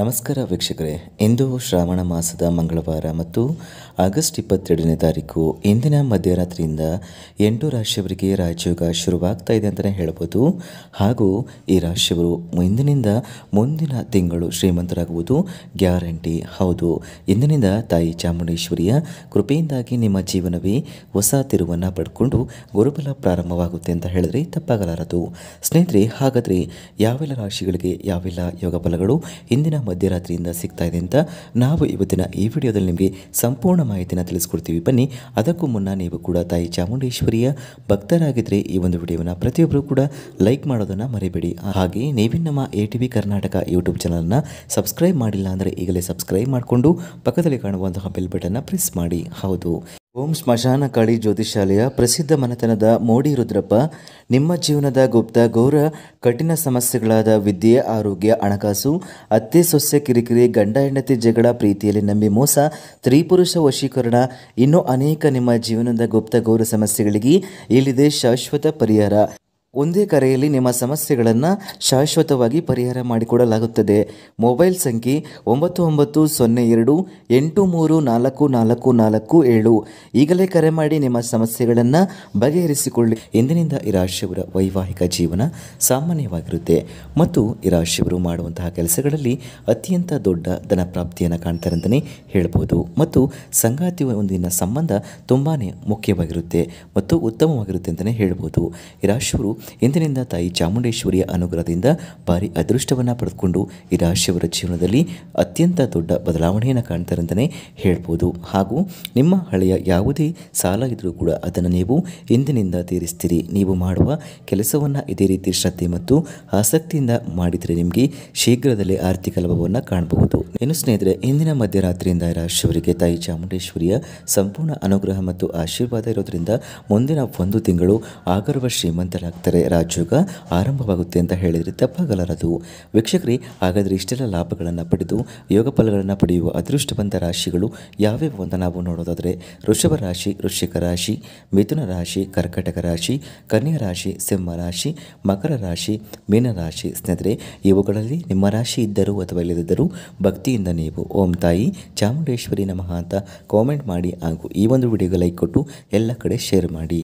ನಮಸ್ಕಾರ ವೀಕ್ಷಕರೇ ಇಂದು ಶ್ರಾವಣ ಮಾಸದ ಮಂಗಳವಾರ ಮತ್ತು ಆಗಸ್ಟ್ ಇಪ್ಪತ್ತೆರಡನೇ ತಾರೀಕು ಇಂದಿನ ಮಧ್ಯರಾತ್ರಿಯಿಂದ ಎಂಟು ರಾಶಿಯವರಿಗೆ ರಾಜಯೋಗ ಶುರುವಾಗ್ತಾ ಇದೆ ಅಂತಲೇ ಹೇಳ್ಬೋದು ಹಾಗೂ ಈ ರಾಶಿಯವರು ಇಂದಿನಿಂದ ಮುಂದಿನ ತಿಂಗಳು ಶ್ರೀಮಂತರಾಗುವುದು ಗ್ಯಾರಂಟಿ ಹೌದು ಇಂದಿನಿಂದ ತಾಯಿ ಚಾಮುಂಡೇಶ್ವರಿಯ ಕೃಪೆಯಿಂದಾಗಿ ನಿಮ್ಮ ಜೀವನವೇ ಹೊಸ ತಿರುವನ್ನು ಪಡ್ಕೊಂಡು ಗುರುಬಲ ಪ್ರಾರಂಭವಾಗುತ್ತೆ ಅಂತ ಹೇಳಿದ್ರೆ ತಪ್ಪಾಗಲಾರದು ಸ್ನೇಹಿತರೆ ಹಾಗಾದರೆ ಯಾವೆಲ್ಲ ರಾಶಿಗಳಿಗೆ ಯಾವೆಲ್ಲ ಯೋಗ ಫಲಗಳು ಇಂದಿನ ಮಧ್ಯರಾತ್ರಿಯಿಂದ ಸಿಗ್ತಾ ಇದೆ ಅಂತ ನಾವು ಇವತ್ತಿನ ಈ ವಿಡಿಯೋದಲ್ಲಿ ನಿಮಗೆ ಸಂಪೂರ್ಣ ಮಾಹಿತಿನ ತಿಳಿಸ್ಕೊಡ್ತೀವಿ ಬನ್ನಿ ಅದಕ್ಕೂ ಮುನ್ನ ನೀವು ಕೂಡ ತಾಯಿ ಚಾಮುಂಡೇಶ್ವರಿಯ ಭಕ್ತರಾಗಿದ್ದರೆ ಈ ಒಂದು ವಿಡಿಯೋವನ್ನು ಪ್ರತಿಯೊಬ್ಬರು ಕೂಡ ಲೈಕ್ ಮಾಡೋದನ್ನು ಮರಿಬೇಡಿ ಹಾಗೆ ನೀವಿನ ನಮ್ಮ A T V Karnataka YouTube ಚಾನಲ್ನ ಸಬ್ಸ್ಕ್ರೈಬ್ ಮಾಡಿಲ್ಲ ಅಂದರೆ ಈಗಲೇ ಸಬ್ಸ್ಕ್ರೈಬ್ ಮಾಡಿಕೊಂಡು ಪಕ್ಕದಲ್ಲಿ ಕಾಣುವಂತಹ ಬೆಲ್ ಬಟನ್ನ ಪ್ರೆಸ್ ಮಾಡಿ ಹೌದು ಓಂ ಸ್ಮಶಾನ ಕಾಳಿ ಜ್ಯೋತಿಷಾಲೆಯ ಪ್ರಸಿದ್ಧ ಮನೆತನದ ಮೋಡಿ ರುದ್ರಪ್ಪ ನಿಮ್ಮ ಜೀವನದ ಗುಪ್ತ ಗೌರ ಕಠಿಣ ಸಮಸ್ಯೆಗಳಾದ ವಿದ್ಯೆ ಆರೋಗ್ಯ ಹಣಕಾಸು ಅತ್ತೆ ಸೊಸೆ ಕಿರಿಕಿರಿ ಗಂಡ ಹೆಂಡತಿ ಜಗಳ ಪ್ರೀತಿಯಲ್ಲಿ ನಂಬಿ ಮೋಸ ತ್ರಿಪುರುಷ ವಶೀಕರಣ ಇನ್ನೂ ಅನೇಕ ನಿಮ್ಮ ಜೀವನದ ಗುಪ್ತ ಗೌರ ಸಮಸ್ಯೆಗಳಿಗೆ ಇಲ್ಲಿದೆ ಶಾಶ್ವತ ಪರಿಹಾರ ಒಂದೇ ಕರೆಯಲ್ಲಿ ನಿಮ್ಮ ಸಮಸ್ಯೆಗಳನ್ನು ಶಾಶ್ವತವಾಗಿ ಪರಿಹಾರ ಮಾಡಿಕೊಡಲಾಗುತ್ತದೆ ಮೊಬೈಲ್ ಸಂಖ್ಯೆ ಒಂಬತ್ತು ಒಂಬತ್ತು ಸೊನ್ನೆ ಎರಡು ಎಂಟು ಮೂರು ನಾಲ್ಕು ನಾಲ್ಕು ನಾಲ್ಕು ಏಳು ಈಗಲೇ ಕರೆ ಮಾಡಿ ನಿಮ್ಮ ಸಮಸ್ಯೆಗಳನ್ನು ಬಗೆಹರಿಸಿಕೊಳ್ಳಿ ಎಂದಿನಿಂದ ಈ ರಾಶಿಯವರ ವೈವಾಹಿಕ ಜೀವನ ಸಾಮಾನ್ಯವಾಗಿರುತ್ತೆ ಮತ್ತು ಈ ರಾಶಿಯವರು ಮಾಡುವಂತಹ ಕೆಲಸಗಳಲ್ಲಿ ಅತ್ಯಂತ ದೊಡ್ಡ ಧನಪ್ರಾಪ್ತಿಯನ್ನು ಅಂತಲೇ ಹೇಳ್ಬೋದು ಮತ್ತು ಸಂಗಾತಿ ಒಂದಿನ ಸಂಬಂಧ ತುಂಬಾ ಮುಖ್ಯವಾಗಿರುತ್ತೆ ಮತ್ತು ಉತ್ತಮವಾಗಿರುತ್ತೆ ಅಂತಲೇ ಹೇಳ್ಬೋದು ಈ ರಾಶಿಯವರು ಇಂದಿನಿಂದ ತಾಯಿ ಚಾಮುಂಡೇಶ್ವರಿಯ ಅನುಗ್ರಹದಿಂದ ಭಾರಿ ಅದೃಷ್ಟವನ್ನು ಪಡೆದುಕೊಂಡು ಈ ರಾಶಿಯವರ ಜೀವನದಲ್ಲಿ ಅತ್ಯಂತ ದೊಡ್ಡ ಬದಲಾವಣೆಯನ್ನು ಅಂತಲೇ ಹೇಳ್ಬೋದು ಹಾಗೂ ನಿಮ್ಮ ಹಳೆಯ ಯಾವುದೇ ಸಾಲ ಇದ್ದರೂ ಕೂಡ ಅದನ್ನು ನೀವು ಇಂದಿನಿಂದ ತೀರಿಸ್ತೀರಿ ನೀವು ಮಾಡುವ ಕೆಲಸವನ್ನು ಇದೇ ರೀತಿ ಶ್ರದ್ಧೆ ಮತ್ತು ಆಸಕ್ತಿಯಿಂದ ಮಾಡಿದರೆ ನಿಮಗೆ ಶೀಘ್ರದಲ್ಲೇ ಆರ್ಥಿಕ ಲಾಭವನ್ನು ಕಾಣಬಹುದು ಇನ್ನು ಸ್ನೇಹಿತರೆ ಇಂದಿನ ಮಧ್ಯರಾತ್ರಿಯಿಂದ ರಾಶಿಯವರಿಗೆ ತಾಯಿ ಚಾಮುಂಡೇಶ್ವರಿಯ ಸಂಪೂರ್ಣ ಅನುಗ್ರಹ ಮತ್ತು ಆಶೀರ್ವಾದ ಇರೋದ್ರಿಂದ ಮುಂದಿನ ಒಂದು ತಿಂಗಳು ಆಗರ್ವ ಶ್ರೀಮಂತರಾಗ್ತಾರೆ ಆಚರಿಸಿದರೆ ರಾಜ್ಯೋಗ ಆರಂಭವಾಗುತ್ತೆ ಅಂತ ಹೇಳಿದರೆ ತಪ್ಪಾಗಲಾರದು ವೀಕ್ಷಕರೇ ಹಾಗಾದರೆ ಇಷ್ಟೆಲ್ಲ ಲಾಭಗಳನ್ನು ಪಡೆದು ಯೋಗ ಫಲಗಳನ್ನು ಪಡೆಯುವ ಅದೃಷ್ಟವಂತ ರಾಶಿಗಳು ಯಾವ್ಯಾವ ಅಂತ ನಾವು ನೋಡೋದಾದರೆ ಋಷಭ ರಾಶಿ ವೃಶ್ಚಿಕ ರಾಶಿ ಮಿಥುನ ರಾಶಿ ಕರ್ಕಟಕ ರಾಶಿ ಕನ್ಯಾ ರಾಶಿ ಸಿಂಹ ರಾಶಿ ಮಕರ ರಾಶಿ ಮೀನರಾಶಿ ಸ್ನೇಹಿತರೆ ಇವುಗಳಲ್ಲಿ ನಿಮ್ಮ ರಾಶಿ ಇದ್ದರೂ ಅಥವಾ ಇಲ್ಲದಿದ್ದರೂ ಭಕ್ತಿಯಿಂದ ನೀವು ಓಂ ತಾಯಿ ಚಾಮುಂಡೇಶ್ವರಿ ನಮಃ ಅಂತ ಕಾಮೆಂಟ್ ಮಾಡಿ ಹಾಗೂ ಈ ಒಂದು ವಿಡಿಯೋಗೆ ಲೈಕ್ ಕೊಟ್ಟು ಎಲ್ಲ ಕಡೆ ಶೇರ್ ಮಾಡಿ